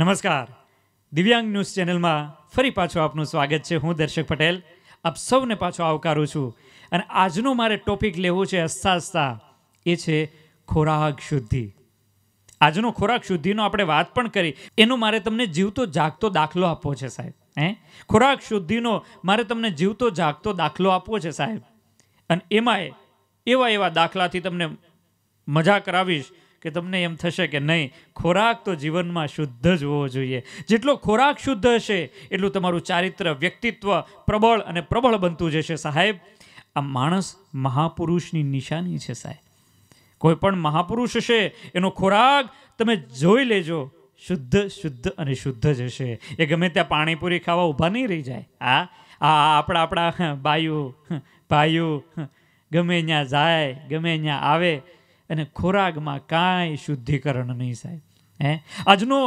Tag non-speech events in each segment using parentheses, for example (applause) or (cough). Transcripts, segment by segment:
નમસ્કાર દિવ્યાંગ ન્યૂઝ ચેનલમાં ફરી પાછું આપનું સ્વાગત છે હું દર્શક પટેલ આપ સૌને પાછો આવકારું છું અને આજનો મારે ટોપિક લેવો છે હસ્તાસ્તા એ છે ખોરાક શુદ્ધિ આજનો ખોરાક શુદ્ધિનો આપણે વાત પણ કરી એનો મારે તમને જીવતો જાગતો દાખલો આપવો છે સાહેબ હે ખોરાક શુદ્ધિનો મારે તમને જીવતો જાગતો દાખલો આપવો છે સાહેબ અને એમાંય એવા એવા દાખલાથી તમને મજા કરાવીશ કે તમને એમ થશે કે નહીં ખોરાક તો જીવનમાં શુદ્ધ જ હોવો જોઈએ જેટલો ખોરાક શુદ્ધ હશે એટલું તમારું ચારિત્ર વ્યક્તિત્વ પ્રબળ અને પ્રબળ બનતું જશે સાહેબ આ માણસ મહાપુરુષની નિશાની છે સાહેબ કોઈ પણ મહાપુરુષ હશે એનો ખોરાક તમે જોઈ લેજો શુદ્ધ શુદ્ધ અને શુદ્ધ જ હશે એ ગમે ત્યાં પાણીપુરી ખાવા ઊભા નહીં રહી જાય આ આ આપણા આપણા બાયુ ભાઈઓ ગમે ત્યાં જાય ગમે ત્યાં આવે અને ખોરાકમાં કાંઈ શુદ્ધિકરણ નહીં સાહેબ હે આજનો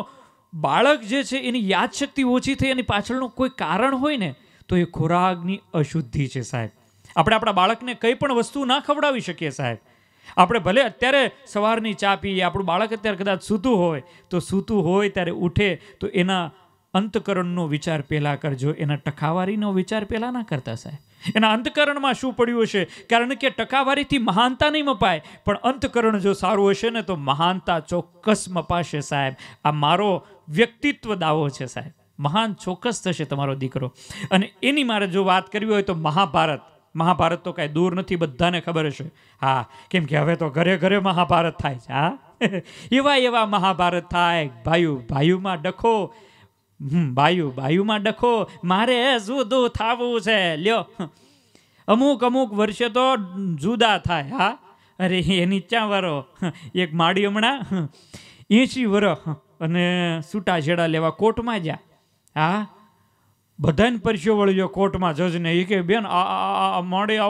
બાળક જે છે એની યાદશક્તિ ઓછી થઈ એની પાછળનું કોઈ કારણ હોય ને તો એ ખોરાકની અશુદ્ધિ છે સાહેબ આપણે આપણા બાળકને કંઈ પણ વસ્તુ ના ખવડાવી શકીએ સાહેબ આપણે ભલે અત્યારે સવારની ચા પીએ આપણું બાળક અત્યારે કદાચ સૂતું હોય તો સૂતું હોય ત્યારે ઉઠે તો એના અંતકરણનો વિચાર પહેલાં કરજો એના ટકાવારીનો વિચાર પહેલાં ના કરતા સાહેબ એના અંતકરણમાં શું પડ્યું હશે કારણ કે ટકાવારીથી મહાનતા નહીં મપાય પણ અંતકરણ જો સારું હશે ને તો મહાનતા ચોક્કસ મપાશે સાહેબ આ મારો વ્યક્તિત્વ દાવો છે સાહેબ મહાન ચોક્કસ થશે તમારો દીકરો અને એની મારે જો વાત કરવી હોય તો મહાભારત મહાભારત તો કાંઈ દૂર નથી બધાને ખબર હશે હા કેમ કે હવે તો ઘરે ઘરે મહાભારત થાય છે હા (laughs) એવા એવા મહાભારત થાય ભાઈ ભાઈમાં ડખો બાયુ બાયુમાં ડખો મારે જુદું થાવું છે લ્યો અમુક અમુક વર્ષે તો જુદા થાય હા અરે એની ચા વારો એક માડી હમણાં એંશી વર્ષ અને સૂટા છેડા લેવા કોર્ટમાં જા હા બધાને પરસ્યો વળ્યો કોર્ટમાં જજને એ કે બેન આ આવું આ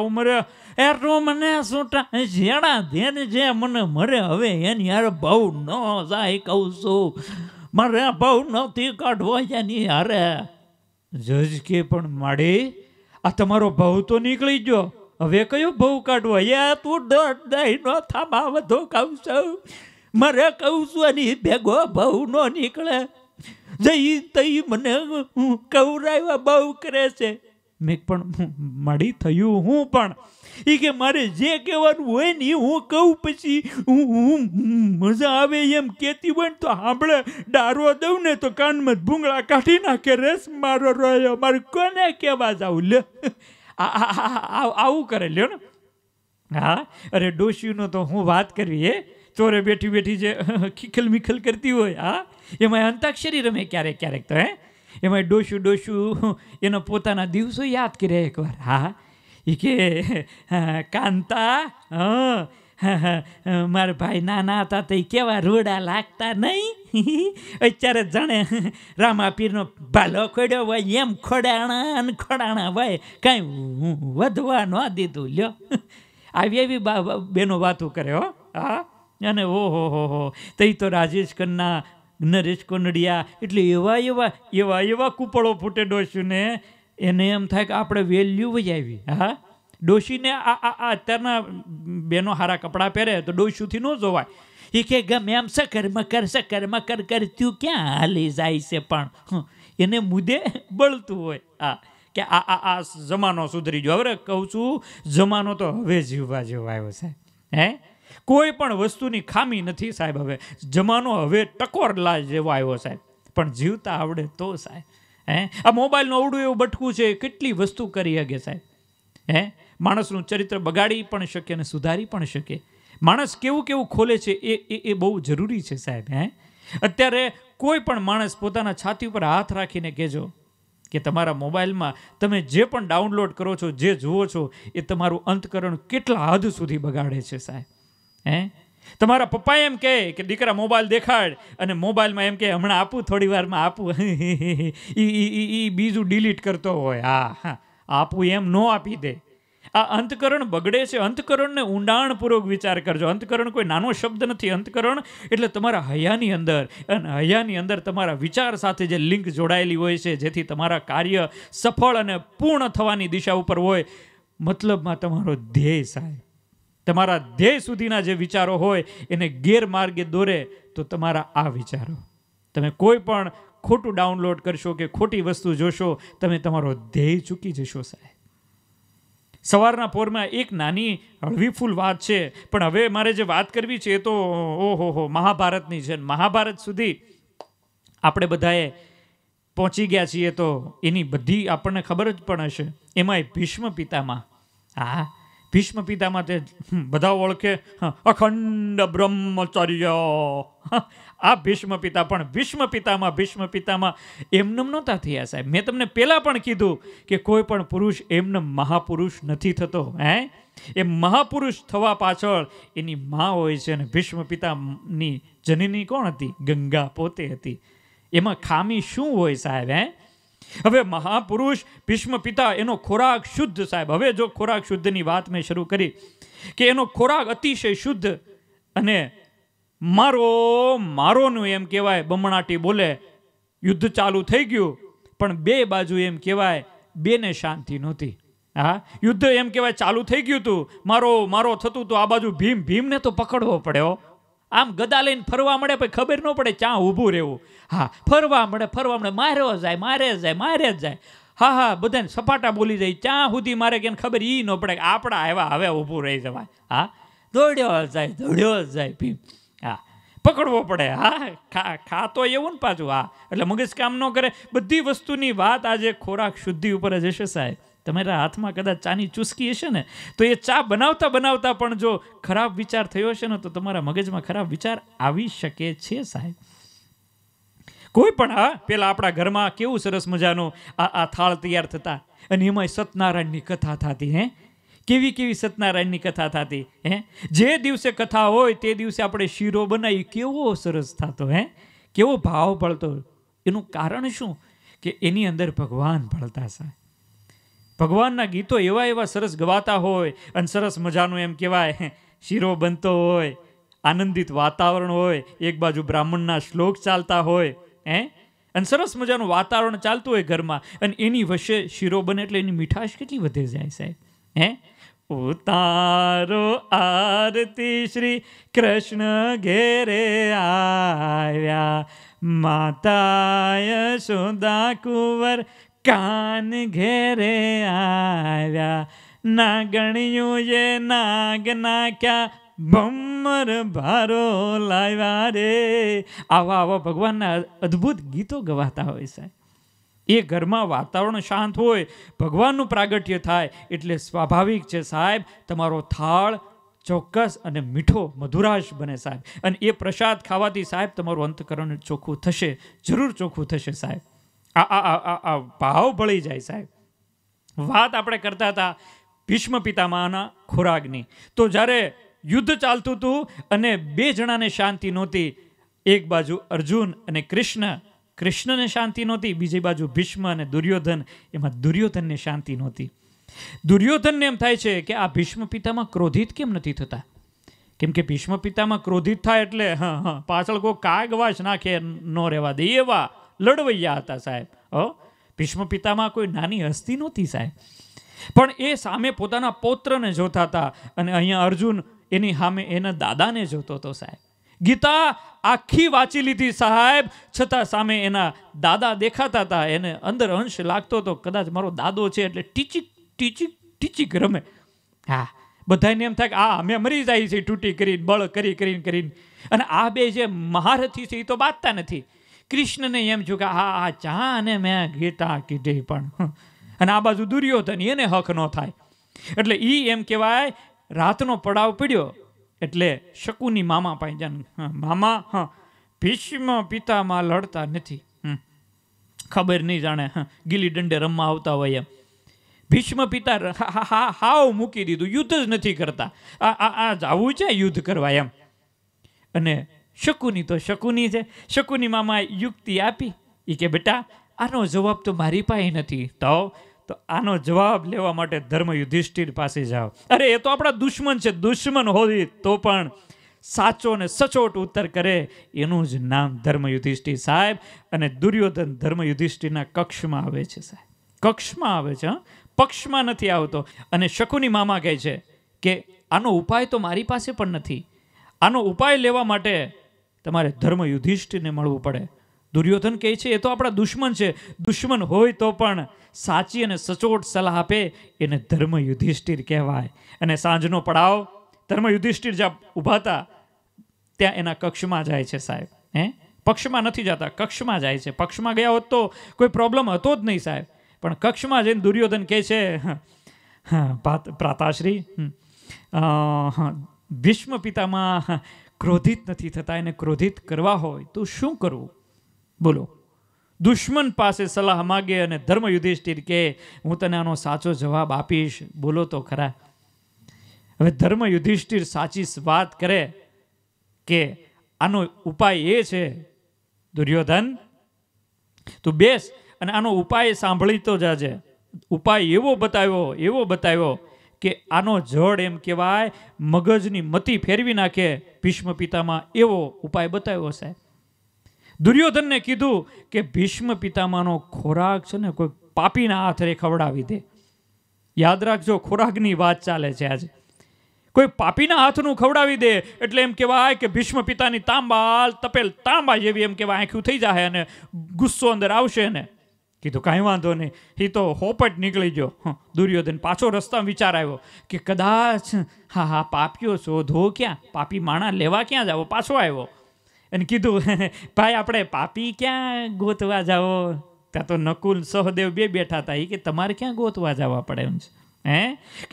યાર તો મને છૂટા છેડા ધેન જે મને મરે હવે એની યાર બહુ ન જાય કહું છું મારે આ ભાવ નહોતી કાઢવા એની હારે જજ કે પણ માડી આ તમારો ભાવ તો નીકળી ગયો હવે કયો ભાવ કાઢવો યા તું દોઢ દહીં નો થામા વધો કહું છું મારે કહું છું એની ભેગો ભાવ નો નીકળે જઈ તઈ મને કવરાવ્યા બહુ કરે છે મેં પણ માડી થયું હું પણ એ કે મારે જે કહેવાનું હોય ને એ હું કહું પછી હું હું મજા આવે એમ કહેતી હોય ને તો સાંભળે ડારવા દઉં ને તો કાનમાં ભૂંગળા કાઢી નાખે રસ મારો રહ્યો મારે કોને કહેવા જાઉં લે આવું કરે લ્યો ને હા અરે ડોશીનો તો હું વાત કરવી એ ચોરે બેઠી બેઠી જે (laughs) ખીખલ મિખલ કરતી હોય હા એમાં અંતાક્ષરી રમે ક્યારેક ક્યારેક તો હે એમાં ડોશું ડોશું એના પોતાના દિવસો યાદ કરે એકવાર હા કે કાંતા મારા ભાઈ નાના હતા તો કેવા રૂડા લાગતા નહીં (laughs) અત્યારે જાણે રામાપીરનો ભાલો ખોડ્યો હોય એમ ખોડાણા અને ખોડાણા હોય કાંઈ વધવા ન દીધું લ્યો આવી એવી બેનો વાતો કરે હો હા અને ઓહો હો હો તઈ તો રાજેશ ખન્ના નરેશ કોનડિયા એટલે એવા એવા એવા એવા કૂપળો ફૂટે ડોસ્યું ને એને એમ થાય કે આપણે વેલ્યુ વજાવી હા ડોશીને આ આ આ અત્યારના બેનો હારા કપડાં પહેરે તો ડોશુથી ન જોવાય એ કે ગમે એમ છે કર્મ કરશે કર્મ કર કરતું ક્યાં હાલી જાય છે પણ એને મુદે બળતું હોય હા કે આ આ આ જમાનો સુધરી ગયો હવે કહું છું જમાનો તો હવે જીવવા જેવો આવ્યો છે હે કોઈ પણ વસ્તુની ખામી નથી સાહેબ હવે જમાનો હવે ટકોર લાજ જેવો આવ્યો સાહેબ પણ જીવતા આવડે તો સાહેબ હે આ મોબાઈલનું અવડું એવું બટકું છે કેટલી વસ્તુ કરી શકે સાહેબ હે માણસનું ચરિત્ર બગાડી પણ શકે અને સુધારી પણ શકે માણસ કેવું કેવું ખોલે છે એ એ એ બહુ જરૂરી છે સાહેબ હે અત્યારે કોઈ પણ માણસ પોતાના છાતી ઉપર હાથ રાખીને કહેજો કે તમારા મોબાઈલમાં તમે જે પણ ડાઉનલોડ કરો છો જે જુઓ છો એ તમારું અંતકરણ કેટલા હદ સુધી બગાડે છે સાહેબ હે તમારા પપ્પા એમ કહે કે દીકરા મોબાઈલ દેખાડ અને મોબાઈલમાં એમ કહે હમણાં આપું થોડી વારમાં આપું એ (laughs) બીજું ડિલીટ કરતો હોય હા હા આપું એમ ન આપી દે આ અંતકરણ બગડે છે અંતકરણને ઊંડાણપૂર્વક વિચાર કરજો અંતકરણ કોઈ નાનો શબ્દ નથી અંતકરણ એટલે તમારા હયાની અંદર અને હયાની અંદર તમારા વિચાર સાથે જે લિંક જોડાયેલી હોય છે જેથી તમારા કાર્ય સફળ અને પૂર્ણ થવાની દિશા ઉપર હોય મતલબમાં તમારો ધ્યેય સાહેબ તમારા ધ્યેય સુધીના જે વિચારો હોય એને ગેરમાર્ગે દોરે તો તમારા આ વિચારો તમે કોઈ પણ ખોટું ડાઉનલોડ કરશો કે ખોટી વસ્તુ જોશો તમે તમારો ધ્યેય ચૂકી જશો સાહેબ સવારના પોરમાં એક નાની હળવીફૂલ વાત છે પણ હવે મારે જે વાત કરવી છે એ તો ઓહો હો મહાભારતની છે મહાભારત સુધી આપણે બધાએ પહોંચી ગયા છીએ તો એની બધી આપણને ખબર જ પણ હશે એમાંય ભીષ્મ પિતામાં હા ભીષ્મ પિતામાં તે બધા ઓળખે અખંડ બ્રહ્મચર્ય આ ભીષ્મ પિતા પણ ભીષ્મ પિતામાં ભીષ્મ પિતામાં એમનેમ નહોતા થયા સાહેબ મેં તમને પહેલાં પણ કીધું કે કોઈ પણ પુરુષ એમને મહાપુરુષ નથી થતો હે એ મહાપુરુષ થવા પાછળ એની મા હોય છે અને ભીષ્મ પિતાની જનની કોણ હતી ગંગા પોતે હતી એમાં ખામી શું હોય સાહેબ હે હવે મહાપુરુષ ભીષ્મ પિતા એનો ખોરાક શુદ્ધ સાહેબ હવે જો ખોરાક શુદ્ધની વાત મેં શરૂ કરી કે એનો ખોરાક અતિશય શુદ્ધ અને મારો મારોનું એમ કહેવાય બમણાટી બોલે યુદ્ધ ચાલુ થઈ ગયું પણ બે બાજુ એમ કહેવાય બેને શાંતિ નહોતી હા યુદ્ધ એમ કહેવાય ચાલુ થઈ ગયું હતું મારો મારો થતું તો આ બાજુ ભીમ ભીમને તો પકડવો પડ્યો આમ ગદા લઈને ફરવા મળે પછી ખબર ન પડે ચાં ઊભું રહેવું હા ફરવા મળે ફરવા મળે માર્યો જાય મારે જાય મારે જાય હા હા બધાને સપાટા બોલી જાય ચાં સુધી મારે કે ખબર એ ન પડે કે આપણા આવ્યા હવે ઊભું રહી જવાય હા દોડ્યો જાય દોડ્યો જાય પી હા પકડવો પડે હા ખા ખા તો એવું ને પાછું હા એટલે મગજ કામ ન કરે બધી વસ્તુની વાત આજે ખોરાક શુદ્ધિ ઉપર જ હશે સાહેબ તમારા હાથમાં કદાચ ચાની ચૂસકી હશે ને તો એ ચા બનાવતા બનાવતા પણ જો ખરાબ વિચાર થયો હશે ને તો તમારા મગજમાં ખરાબ વિચાર આવી શકે છે સાહેબ કોઈ પણ હા પેલા આપણા ઘરમાં કેવું સરસ મજાનો આ આ થાળ તૈયાર થતા અને એમાંય સત્યનારાયણની કથા થતી હે કેવી કેવી સત્યનારાયણની કથા થતી હે જે દિવસે કથા હોય તે દિવસે આપણે શીરો બનાવી કેવો સરસ થતો હે કેવો ભાવ ભળતો એનું કારણ શું કે એની અંદર ભગવાન ભળતા સાહેબ ભગવાનના ગીતો એવા એવા સરસ ગવાતા હોય અને સરસ મજાનું એમ કહેવાય શીરો બનતો હોય આનંદિત વાતાવરણ હોય એક બાજુ બ્રાહ્મણના શ્લોક ચાલતા હોય હે અને સરસ મજાનું વાતાવરણ ચાલતું હોય ઘરમાં અને એની વચ્ચે શીરો બને એટલે એની મીઠાશ કેટલી વધે જાય સાહેબ હે ઉતારો આરતી શ્રી કૃષ્ણ ઘેરે આવ્યા માતાય સુદા કુંવર કાન ઘેરે આવ્યા નાગણિયું જે નાગ નાખ્યા ભમર ભારો લાવ્યા રે આવા આવા ભગવાનના અદ્ભુત ગીતો ગવાતા હોય સાહેબ એ ઘરમાં વાતાવરણ શાંત હોય ભગવાનનું પ્રાગટ્ય થાય એટલે સ્વાભાવિક છે સાહેબ તમારો થાળ ચોક્કસ અને મીઠો મધુરાશ બને સાહેબ અને એ પ્રસાદ ખાવાથી સાહેબ તમારું અંતકરણ ચોખ્ખું થશે જરૂર ચોખ્ખું થશે સાહેબ આ ભાવ ભળી જાય સાહેબ વાત આપણે કરતા હતા ભીષ્મ પિતામાના ખોરાકની તો જ્યારે યુદ્ધ ચાલતું હતું અને બે જણાને શાંતિ નહોતી એક બાજુ અર્જુન અને કૃષ્ણ કૃષ્ણને શાંતિ નહોતી બીજી બાજુ ભીષ્મ અને દુર્યોધન એમાં દુર્યોધનને શાંતિ નહોતી દુર્યોધનને એમ થાય છે કે આ ભીષ્મ પિતામાં ક્રોધિત કેમ નથી થતા કેમ કે ભીષ્મ પિતામાં ક્રોધિત થાય એટલે હા હા પાછળ કોઈ કાગ વાસ નાખે ન રહેવા દે એવા લડવૈયા હતા સાહેબ હો ભીષ્મ પિતામાં કોઈ નાની હસ્તી નહોતી સાહેબ પણ એ સામે પોતાના પૌત્રને જોતા હતા અને અહીંયા અર્જુન એની સામે એના દાદાને જોતો હતો સાહેબ ગીતા આખી વાંચી લીધી સાહેબ છતાં સામે એના દાદા દેખાતા હતા એને અંદર અંશ લાગતો હતો કદાચ મારો દાદો છે એટલે ટીચીક ટીચીક ટીચીક રમે હા બધાને એમ થાય કે આ અમે મરી જાય છે તૂટી કરીને બળ કરી કરીને કરીને અને આ બે જે મહારથી છે એ તો બાંધતા નથી કૃષ્ણને એમ છું કે હા આ ચા અને મેં ગીતા કીધી પણ અને આ બાજુ દુર્યોધન એને હક ન થાય એટલે એ એમ કહેવાય રાતનો પડાવ પડ્યો એટલે શકુની મામા પાસે જાન મામા હા ભીષ્મ પિતામાં લડતા નથી ખબર નહીં જાણે ગીલી દંડે રમવા આવતા હોય એમ ભીષ્મ પિતા હાવ મૂકી દીધું યુદ્ધ જ નથી કરતા આ આ જાવું છે યુદ્ધ કરવા એમ અને શકુની તો શકુની છે શકુની મામાએ યુક્તિ આપી એ કે બેટા આનો જવાબ તો મારી પાસે નથી તો તો આનો જવાબ લેવા માટે ધર્મ યુધિષ્ઠિર પાસે જાઓ અરે એ તો આપણા દુશ્મન છે દુશ્મન હોય તો પણ સાચો ને સચોટ ઉત્તર કરે એનું જ નામ ધર્મ યુધિષ્ઠિર સાહેબ અને દુર્યોધન ધર્મ યુધિષ્ઠિરના કક્ષમાં આવે છે સાહેબ કક્ષમાં આવે છે પક્ષમાં નથી આવતો અને શકુની મામા કહે છે કે આનો ઉપાય તો મારી પાસે પણ નથી આનો ઉપાય લેવા માટે તમારે ધર્મ યુધિષ્ઠિરને મળવું પડે દુર્યોધન કહે છે એ તો આપણા દુશ્મન છે દુશ્મન હોય તો પણ સાચી અને સચોટ સલાહ આપે એને ધર્મ યુધિષ્ઠિર કહેવાય અને સાંજનો પડાવ ધર્મ યુધિષ્ઠિર જ્યાં ઊભા હતા ત્યાં એના કક્ષમાં જાય છે સાહેબ હે પક્ષમાં નથી જતા કક્ષમાં જાય છે પક્ષમાં ગયા હોત તો કોઈ પ્રોબ્લેમ હતો જ નહીં સાહેબ પણ કક્ષમાં જઈને દુર્યોધન કહે છે પ્રાતાશ્રી ભીષ્મ પિતામાં ક્રોધિત નથી થતા એને ક્રોધિત કરવા હોય તો શું કરવું બોલો દુશ્મન પાસે સલાહ માગે અને ધર્મ યુધિષ્ઠિર કે હું તને આનો સાચો જવાબ આપીશ બોલો તો ખરા હવે ધર્મ યુધિષ્ઠિર સાચી વાત કરે કે આનો ઉપાય એ છે દુર્યોધન તું બેસ અને આનો ઉપાય સાંભળી તો જાજે ઉપાય એવો બતાવ્યો એવો બતાવ્યો કે આનો જડ એમ કહેવાય મગજની મતી ફેરવી નાખે ભીષ્મ પિતામાં એવો ઉપાય બતાવ્યો છે દુર્યોધનને કીધું કે ભીષ્મ પિતામાનો ખોરાક છે ને કોઈ પાપીના હાથે ખવડાવી દે યાદ રાખજો ખોરાકની વાત ચાલે છે આજે કોઈ પાપીના હાથનું ખવડાવી દે એટલે એમ કહેવાય કે ભીષ્મ પિતાની તાંબા તપેલ તાંબા જેવી એમ કહેવાય આંખ્યું થઈ જાય અને ગુસ્સો અંદર આવશે ને કીધું કાંઈ વાંધો નહીં એ તો હોપટ નીકળી ગયો દુર્યોધન પાછો રસ્તા વિચાર આવ્યો કે કદાચ હા હા પાપીઓ શોધો ક્યાં પાપી માણા લેવા ક્યાં જાવો પાછો આવ્યો એને કીધું (laughs) ભાઈ આપણે પાપી ક્યાં ગોતવા જાઓ ત્યાં તો નકુલ સહદેવ બે બેઠા હતા એ કે તમારે ક્યાં ગોતવા જવા પડે એમ છે હે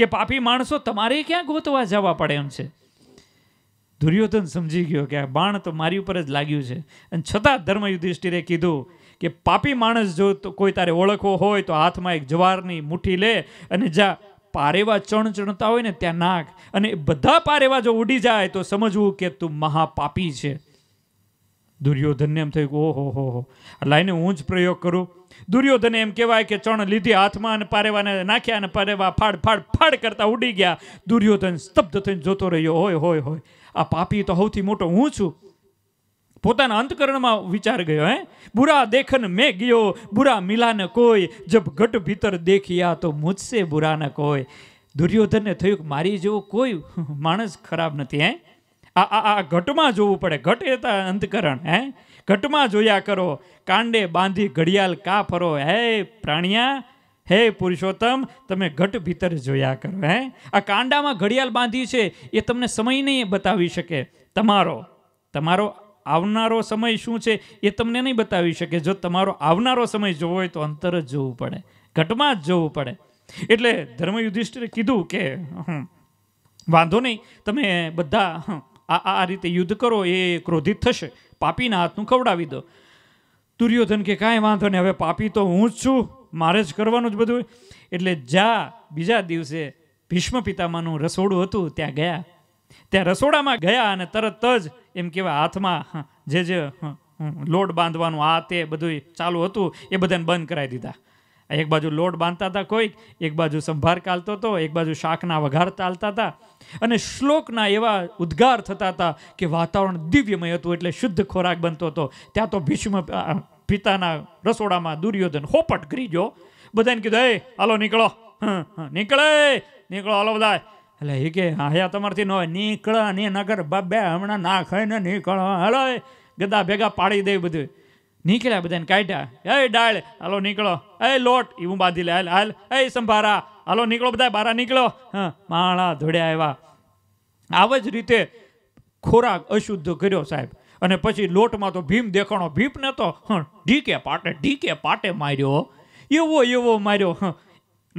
કે પાપી માણસો તમારે ક્યાં ગોતવા જવા પડે એમ છે દુર્યોધન સમજી ગયો કે આ બાણ તો મારી ઉપર જ લાગ્યું છે અને છતાં ધર્મ યુધિષ્ઠિરે કીધું કે પાપી માણસ જો કોઈ તારે ઓળખવો હોય તો હાથમાં એક જવારની મુઠ્ઠી લે અને જા પારેવા ચણ ચણતા હોય ને ત્યાં નાખ અને બધા પારેવા જો ઉડી જાય તો સમજવું કે તું મહાપાપી છે દુર્યોધનને એમ થયું ઓહો હો હો એટલે એને હું જ પ્રયોગ કરું દુર્યોધને એમ કહેવાય કે ચણ લીધી હાથમાં અને પારેવાને નાખ્યા અને પારેવા ફાડ ફાડ ફાડ કરતા ઉડી ગયા દુર્યોધન સ્તબ્ધ થઈને જોતો રહ્યો હોય હોય હોય આ પાપી તો સૌથી મોટો હું છું પોતાના અંતકરણમાં વિચાર ગયો હે બુરા દેખન મેં ગયો બુરા મિલા ન કોઈ જબ ઘટ ભીતર દેખ્યા તો મુજસે બુરા ન કોઈ દુર્યોધનને થયું કે મારી જેવો કોઈ માણસ ખરાબ નથી હે આ આ આ ઘટમાં જોવું પડે ઘટ એ અંતકરણ હે ઘટમાં જોયા કરો કાંડે બાંધી ઘડિયાળ કા ફરો હે પ્રાણિયા હે પુરુષોત્તમ તમે ઘટ ભીતર જોયા કરો હે આ કાંડામાં ઘડિયાળ બાંધી છે એ તમને સમય નહીં બતાવી શકે તમારો તમારો આવનારો સમય શું છે એ તમને નહીં બતાવી શકે જો તમારો આવનારો સમય જોવો હોય તો અંતર જ જોવું પડે ઘટમાં જ જોવું પડે એટલે ધર્મ યુધિષ્ઠિરે કીધું કે વાંધો નહીં તમે બધા આ આ રીતે યુદ્ધ કરો એ ક્રોધિત થશે પાપીના હાથનું ખવડાવી દો દુર્યોધન કે કાંઈ વાંધો નહીં હવે પાપી તો હું જ છું મારે જ કરવાનું જ બધું એટલે જા બીજા દિવસે ભીષ્મ પિતામાનું રસોડું હતું ત્યાં ગયા ત્યાં રસોડામાં ગયા અને તરત જ એમ કહેવાય હાથમાં જે જે લોટ બાંધવાનું આ તે બધું ચાલુ હતું એ બધાને બંધ કરાવી દીધા એક બાજુ લોટ બાંધતા હતા કોઈક એક બાજુ સંભાર ચાલતો હતો એક બાજુ શાકના વઘાર ચાલતા હતા અને શ્લોકના એવા ઉદ્ગાર થતા હતા કે વાતાવરણ દિવ્યમય હતું એટલે શુદ્ધ ખોરાક બનતો હતો ત્યાં તો ભીષ્મ પિતાના રસોડામાં દુર્યોધન હોપટ કરી ગયો બધાને કીધું એ હાલો નીકળો નીકળે નીકળો હાલો બધા એટલે એ કે હા તમારથી ન હોય નીકળ ને નગર બે હમણાં ના ખાય ને નીકળ હલો ગદા ભેગા પાડી દે બધું નીકળ્યા બધાને કાઢ્યા એ ડાળ હાલો નીકળો એ લોટ એવું બાંધી લે હાલ હાલ એ સંભારા હાલો નીકળો બધા બારા નીકળો હા માળા ધોડ્યા આવ્યા આવ જ રીતે ખોરાક અશુદ્ધ કર્યો સાહેબ અને પછી લોટમાં તો ભીમ દેખાણો ભીપને તો ઢીકે પાટે ઢીકે પાટે માર્યો એવો એવો માર્યો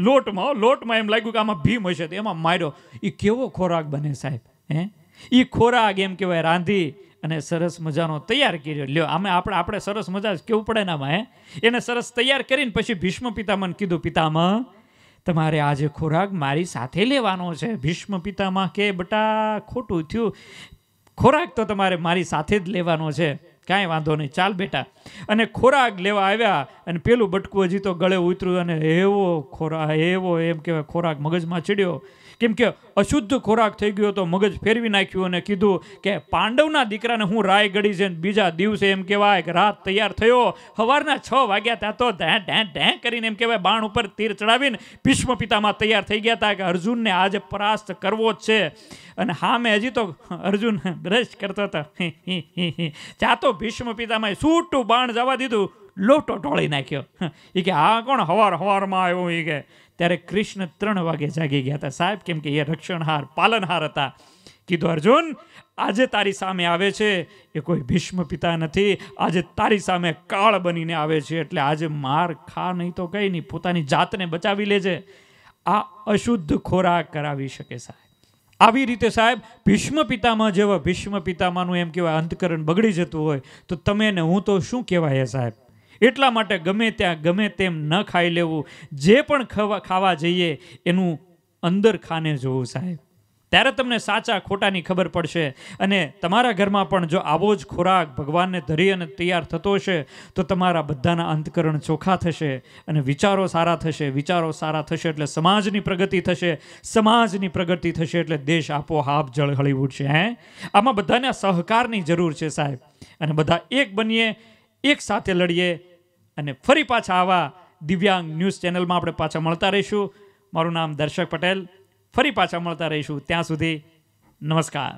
લોટમાં લોટમાં એમ લાગ્યું કે આમાં ભીમ હશે તો એમાં માર્યો એ કેવો ખોરાક બને સાહેબ હે એ ખોરાક એમ કહેવાય રાંધી અને સરસ મજાનો તૈયાર કર્યો લ્યો આમે આપણે આપણે સરસ મજા કેવું પડે ને આમાં હે એને સરસ તૈયાર કરીને પછી ભીષ્મ પિતામહ કીધું પિતામાં તમારે આજે ખોરાક મારી સાથે લેવાનો છે ભીષ્મ પિતામાં કે બટા ખોટું થયું ખોરાક તો તમારે મારી સાથે જ લેવાનો છે કાંઈ વાંધો નહીં ચાલ બેટા અને ખોરાક લેવા આવ્યા અને પેલું બટકું હજી તો ગળે ઉતર્યું અને એવો ખોરાક એવો એમ કહેવાય ખોરાક મગજમાં ચડ્યો કેમ કે અશુદ્ધ ખોરાક થઈ ગયો તો મગજ ફેરવી નાખ્યું અને કીધું કે પાંડવના દીકરાને હું રાય ગળી છે બીજા દિવસે એમ કહેવાય કે રાત તૈયાર થયો સવારના છ વાગ્યા ત્યાં તો ઢેં ઢેં ઢેં કરીને એમ કહેવાય બાણ ઉપર તીર ચડાવીને ભીષ્મ પિતામાં તૈયાર થઈ ગયા હતા કે અર્જુનને આજે પરાસ્ત કરવો જ છે અને હા મેં હજી તો અર્જુન બ્રશ કરતો હતો ચા તો ભીષ્મ પિતામાં છૂટું બાણ જવા દીધું લોટો ટોળી નાખ્યો એ કે આ કોણ હવાર હવારમાં આવ્યો એ કે ત્યારે કૃષ્ણ ત્રણ વાગે જાગી ગયા હતા સાહેબ કેમ કે એ રક્ષણહાર પાલનહાર હતા કીધું અર્જુન આજે તારી સામે આવે છે એ કોઈ ભીષ્મ પિતા નથી આજે તારી સામે કાળ બનીને આવે છે એટલે આજે માર ખા નહીં તો કંઈ નહીં પોતાની જાતને બચાવી લેજે આ અશુદ્ધ ખોરાક કરાવી શકે સાહેબ આવી રીતે સાહેબ ભીષ્મ પિતામાં જેવા ભીષ્મ પિતામાંનું એમ કહેવાય અંતકરણ બગડી જતું હોય તો તમે ને હું તો શું કહેવાય સાહેબ એટલા માટે ગમે ત્યાં ગમે તેમ ન ખાઈ લેવું જે પણ ખાવા ખાવા જઈએ એનું અંદર ખાને જોવું સાહેબ ત્યારે તમને સાચા ખોટાની ખબર પડશે અને તમારા ઘરમાં પણ જો આવો જ ખોરાક ભગવાનને ધરી અને તૈયાર થતો હશે તો તમારા બધાના અંતકરણ ચોખ્ખા થશે અને વિચારો સારા થશે વિચારો સારા થશે એટલે સમાજની પ્રગતિ થશે સમાજની પ્રગતિ થશે એટલે દેશ જળ જળહળી ઉઠશે હે આમાં બધાને સહકારની જરૂર છે સાહેબ અને બધા એક બનીએ એક સાથે લડીએ અને ફરી પાછા આવા દિવ્યાંગ ન્યૂઝ ચેનલમાં આપણે પાછા મળતા રહીશું મારું નામ દર્શક પટેલ ફરી પાછા મળતા રહીશું ત્યાં સુધી નમસ્કાર